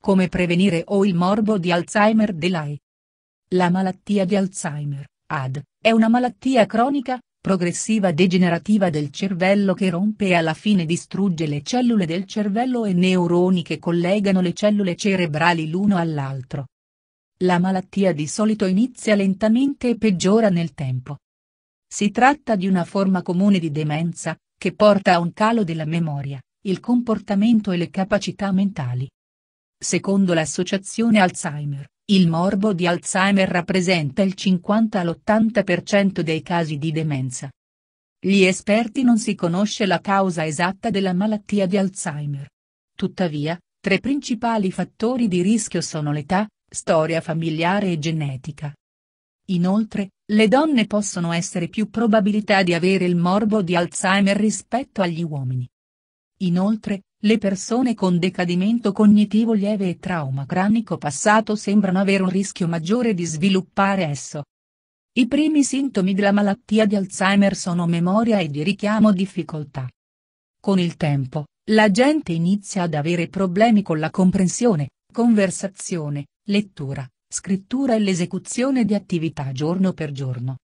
Come prevenire o il morbo di Alzheimer dell'AI. La malattia di Alzheimer, AD, è una malattia cronica, progressiva degenerativa del cervello che rompe e alla fine distrugge le cellule del cervello e neuroni che collegano le cellule cerebrali l'uno all'altro. La malattia di solito inizia lentamente e peggiora nel tempo. Si tratta di una forma comune di demenza, che porta a un calo della memoria, il comportamento e le capacità mentali. Secondo l'associazione Alzheimer, il morbo di Alzheimer rappresenta il 50 all'80% dei casi di demenza. Gli esperti non si conosce la causa esatta della malattia di Alzheimer. Tuttavia, tre principali fattori di rischio sono l'età, storia familiare e genetica. Inoltre, le donne possono essere più probabilità di avere il morbo di Alzheimer rispetto agli uomini. Inoltre, le persone con decadimento cognitivo lieve e trauma cranico passato sembrano avere un rischio maggiore di sviluppare esso. I primi sintomi della malattia di Alzheimer sono memoria e di richiamo difficoltà. Con il tempo, la gente inizia ad avere problemi con la comprensione, conversazione, lettura, scrittura e l'esecuzione di attività giorno per giorno.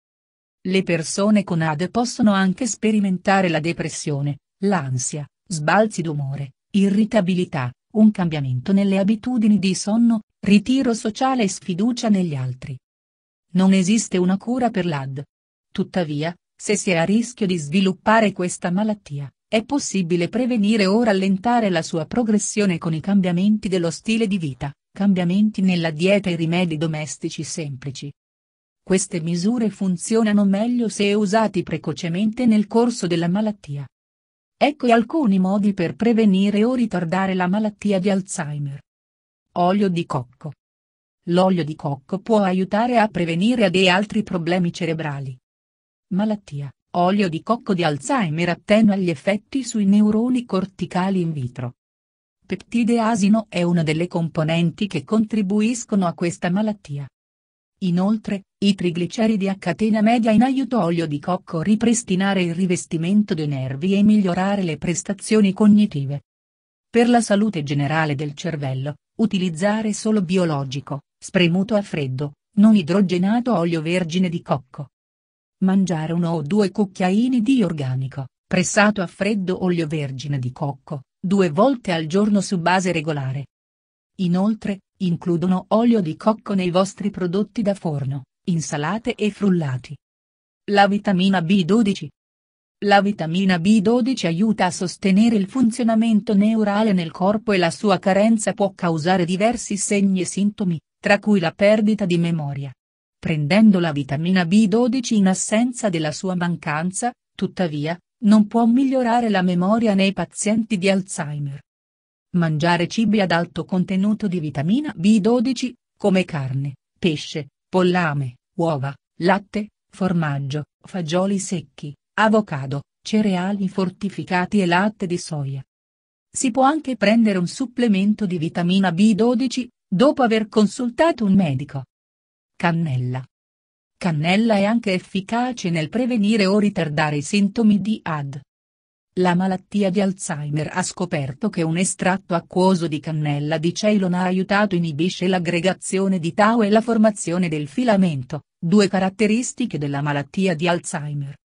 Le persone con AD possono anche sperimentare la depressione, l'ansia, Sbalzi d'umore, irritabilità, un cambiamento nelle abitudini di sonno, ritiro sociale e sfiducia negli altri. Non esiste una cura per l'AD. Tuttavia, se si è a rischio di sviluppare questa malattia, è possibile prevenire o rallentare la sua progressione con i cambiamenti dello stile di vita, cambiamenti nella dieta e rimedi domestici semplici. Queste misure funzionano meglio se usati precocemente nel corso della malattia. Ecco alcuni modi per prevenire o ritardare la malattia di Alzheimer. Olio di cocco. L'olio di cocco può aiutare a prevenire dei altri problemi cerebrali. Malattia. Olio di cocco di Alzheimer attenua gli effetti sui neuroni corticali in vitro. Peptide asino è una delle componenti che contribuiscono a questa malattia. Inoltre, i trigliceridi a catena media in aiuto olio di cocco ripristinare il rivestimento dei nervi e migliorare le prestazioni cognitive. Per la salute generale del cervello, utilizzare solo biologico, spremuto a freddo, non idrogenato olio vergine di cocco. Mangiare uno o due cucchiaini di organico, pressato a freddo olio vergine di cocco, due volte al giorno su base regolare. Inoltre, includono olio di cocco nei vostri prodotti da forno, insalate e frullati. La vitamina B12. La vitamina B12 aiuta a sostenere il funzionamento neurale nel corpo e la sua carenza può causare diversi segni e sintomi, tra cui la perdita di memoria. Prendendo la vitamina B12 in assenza della sua mancanza, tuttavia, non può migliorare la memoria nei pazienti di Alzheimer. Mangiare cibi ad alto contenuto di vitamina B12, come carne, pesce, pollame, uova, latte, formaggio, fagioli secchi, avocado, cereali fortificati e latte di soia. Si può anche prendere un supplemento di vitamina B12, dopo aver consultato un medico. Cannella. Cannella è anche efficace nel prevenire o ritardare i sintomi di AD, la malattia di Alzheimer ha scoperto che un estratto acquoso di cannella di Ceylon ha aiutato inibisce l'aggregazione di tau e la formazione del filamento, due caratteristiche della malattia di Alzheimer.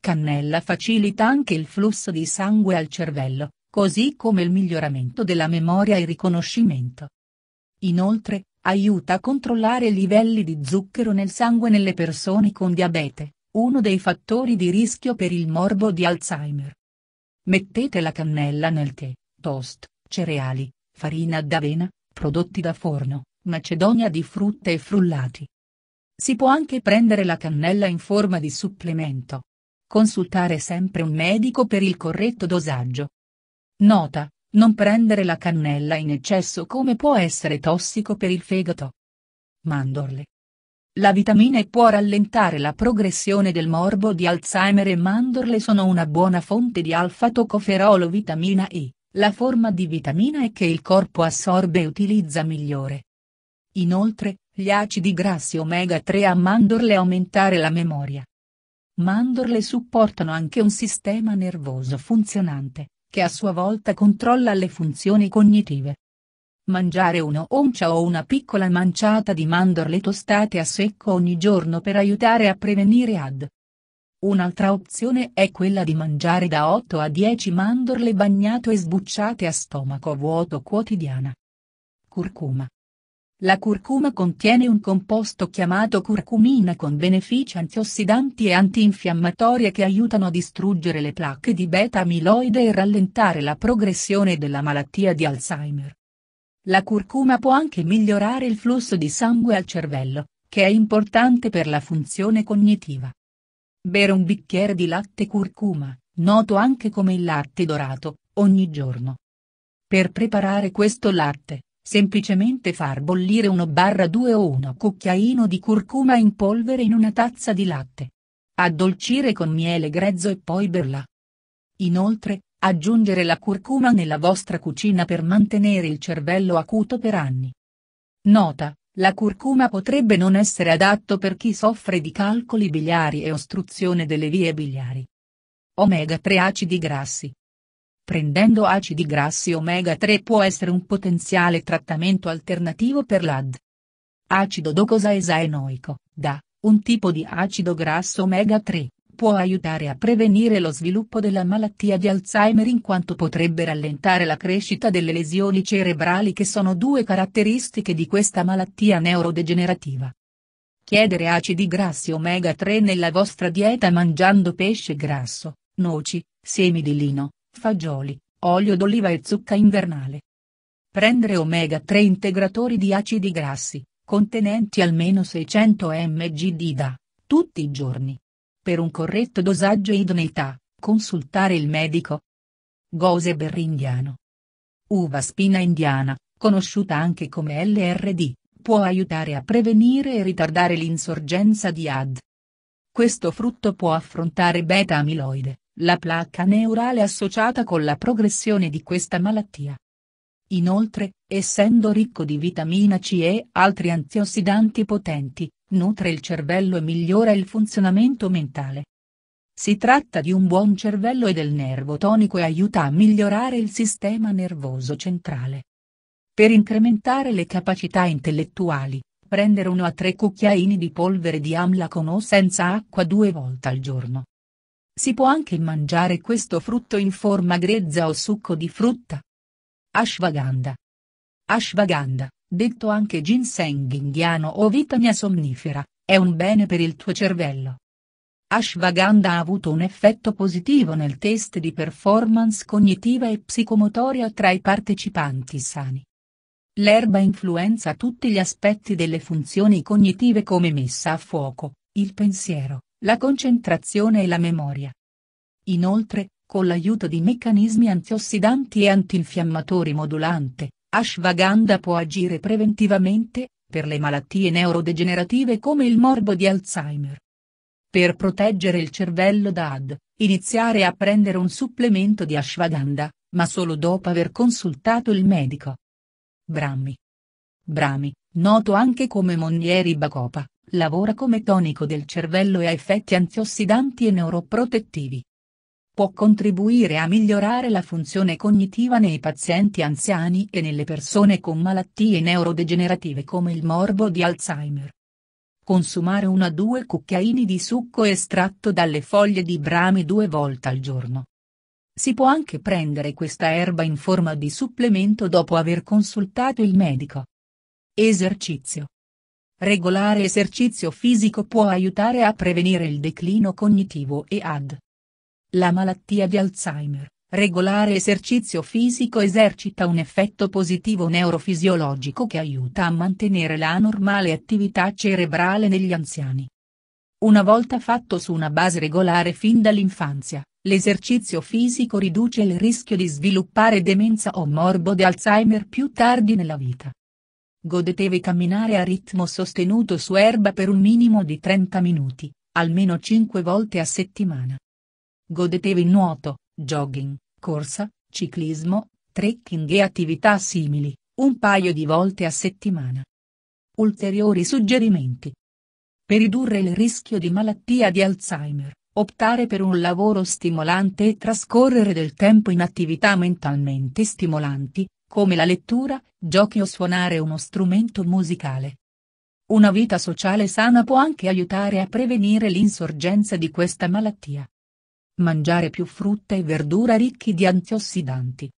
Cannella facilita anche il flusso di sangue al cervello, così come il miglioramento della memoria e riconoscimento. Inoltre, aiuta a controllare i livelli di zucchero nel sangue nelle persone con diabete, uno dei fattori di rischio per il morbo di Alzheimer. Mettete la cannella nel tè, toast, cereali, farina d'avena, prodotti da forno, macedonia di frutta e frullati. Si può anche prendere la cannella in forma di supplemento. Consultare sempre un medico per il corretto dosaggio. Nota, non prendere la cannella in eccesso come può essere tossico per il fegato. Mandorle. La vitamina E può rallentare la progressione del morbo di Alzheimer e mandorle sono una buona fonte di alfa-tocoferolo vitamina E, la forma di vitamina E che il corpo assorbe e utilizza migliore. Inoltre, gli acidi grassi omega 3 a mandorle aumentare la memoria. Mandorle supportano anche un sistema nervoso funzionante, che a sua volta controlla le funzioni cognitive. Mangiare uno oncia o una piccola manciata di mandorle tostate a secco ogni giorno per aiutare a prevenire ad. Un'altra opzione è quella di mangiare da 8 a 10 mandorle bagnate e sbucciate a stomaco vuoto quotidiana. Curcuma. La curcuma contiene un composto chiamato curcumina con benefici antiossidanti e antinfiammatorie che aiutano a distruggere le placche di beta-amiloide e rallentare la progressione della malattia di Alzheimer. La curcuma può anche migliorare il flusso di sangue al cervello, che è importante per la funzione cognitiva. Bere un bicchiere di latte curcuma, noto anche come il latte dorato, ogni giorno. Per preparare questo latte, semplicemente far bollire 1-2 o 1 cucchiaino di curcuma in polvere in una tazza di latte. Addolcire con miele grezzo e poi berla. Inoltre, Aggiungere la curcuma nella vostra cucina per mantenere il cervello acuto per anni. Nota, la curcuma potrebbe non essere adatto per chi soffre di calcoli biliari e ostruzione delle vie biliari. Omega 3 acidi grassi. Prendendo acidi grassi omega 3 può essere un potenziale trattamento alternativo per l'AD. Acido docosaesaenoico, DA, un tipo di acido grasso omega 3 può aiutare a prevenire lo sviluppo della malattia di Alzheimer in quanto potrebbe rallentare la crescita delle lesioni cerebrali che sono due caratteristiche di questa malattia neurodegenerativa. Chiedere acidi grassi omega 3 nella vostra dieta mangiando pesce grasso, noci, semi di lino, fagioli, olio d'oliva e zucca invernale. Prendere omega 3 integratori di acidi grassi, contenenti almeno 600 mg di DA, tutti i giorni per un corretto dosaggio e idoneità, consultare il medico. Gose indiano. Uva spina indiana, conosciuta anche come LRD, può aiutare a prevenire e ritardare l'insorgenza di AD. Questo frutto può affrontare beta-amiloide, la placca neurale associata con la progressione di questa malattia. Inoltre, essendo ricco di vitamina C e altri antiossidanti potenti, nutre il cervello e migliora il funzionamento mentale. Si tratta di un buon cervello e del nervo tonico e aiuta a migliorare il sistema nervoso centrale. Per incrementare le capacità intellettuali, prendere uno a tre cucchiaini di polvere di amla con o senza acqua due volte al giorno. Si può anche mangiare questo frutto in forma grezza o succo di frutta. Ashwagandha. Ashwagandha detto anche ginseng indiano o vitamina somnifera, è un bene per il tuo cervello. Ashwagandha ha avuto un effetto positivo nel test di performance cognitiva e psicomotoria tra i partecipanti sani. L'erba influenza tutti gli aspetti delle funzioni cognitive come messa a fuoco, il pensiero, la concentrazione e la memoria. Inoltre, con l'aiuto di meccanismi antiossidanti e antinfiammatori modulante, Ashwagandha può agire preventivamente, per le malattie neurodegenerative come il morbo di Alzheimer. Per proteggere il cervello da AD, iniziare a prendere un supplemento di ashwagandha, ma solo dopo aver consultato il medico. Brahmi. Brahmi, noto anche come Monieri Bacopa, lavora come tonico del cervello e ha effetti antiossidanti e neuroprotettivi può contribuire a migliorare la funzione cognitiva nei pazienti anziani e nelle persone con malattie neurodegenerative come il morbo di Alzheimer. Consumare una 2 cucchiaini di succo estratto dalle foglie di brame due volte al giorno. Si può anche prendere questa erba in forma di supplemento dopo aver consultato il medico. Esercizio. Regolare esercizio fisico può aiutare a prevenire il declino cognitivo e ad la malattia di Alzheimer, regolare esercizio fisico esercita un effetto positivo neurofisiologico che aiuta a mantenere la normale attività cerebrale negli anziani. Una volta fatto su una base regolare fin dall'infanzia, l'esercizio fisico riduce il rischio di sviluppare demenza o morbo di Alzheimer più tardi nella vita. Godetevi camminare a ritmo sostenuto su erba per un minimo di 30 minuti, almeno 5 volte a settimana. Godetevi il nuoto, jogging, corsa, ciclismo, trekking e attività simili, un paio di volte a settimana. Ulteriori suggerimenti. Per ridurre il rischio di malattia di Alzheimer, optare per un lavoro stimolante e trascorrere del tempo in attività mentalmente stimolanti, come la lettura, giochi o suonare uno strumento musicale. Una vita sociale sana può anche aiutare a prevenire l'insorgenza di questa malattia. Mangiare più frutta e verdura ricchi di antiossidanti.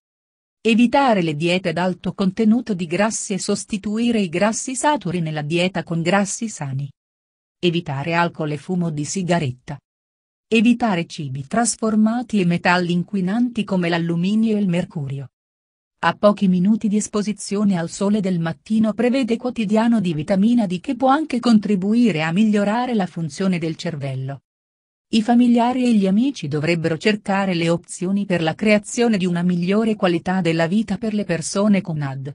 Evitare le diete ad alto contenuto di grassi e sostituire i grassi saturi nella dieta con grassi sani. Evitare alcol e fumo di sigaretta. Evitare cibi trasformati e metalli inquinanti come l'alluminio e il mercurio. A pochi minuti di esposizione al sole del mattino prevede quotidiano di vitamina D che può anche contribuire a migliorare la funzione del cervello. I familiari e gli amici dovrebbero cercare le opzioni per la creazione di una migliore qualità della vita per le persone con AD.